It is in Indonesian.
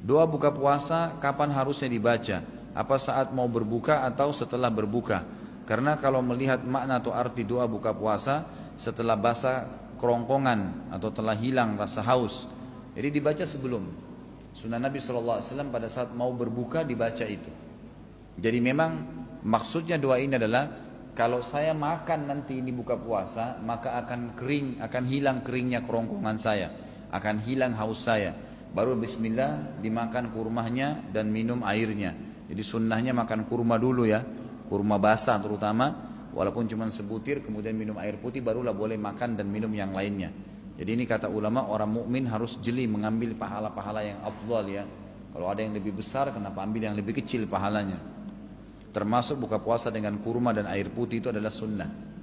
Doa buka puasa kapan harusnya dibaca? Apa saat mau berbuka atau setelah berbuka? Karena kalau melihat makna atau arti doa buka puasa setelah basah kerongkongan atau telah hilang rasa haus. Jadi dibaca sebelum. Sunnah Nabi SAW pada saat mau berbuka dibaca itu. Jadi memang maksudnya doa ini adalah kalau saya makan nanti ini buka puasa maka akan kering, akan hilang keringnya kerongkongan saya, akan hilang haus saya baru bismillah dimakan kurmahnya dan minum airnya. Jadi sunnahnya makan kurma dulu ya, kurma basah terutama, walaupun cuma sebutir kemudian minum air putih barulah boleh makan dan minum yang lainnya. Jadi ini kata ulama orang mukmin harus jeli mengambil pahala-pahala yang afdal ya. Kalau ada yang lebih besar kenapa ambil yang lebih kecil pahalanya? Termasuk buka puasa dengan kurma dan air putih itu adalah sunnah.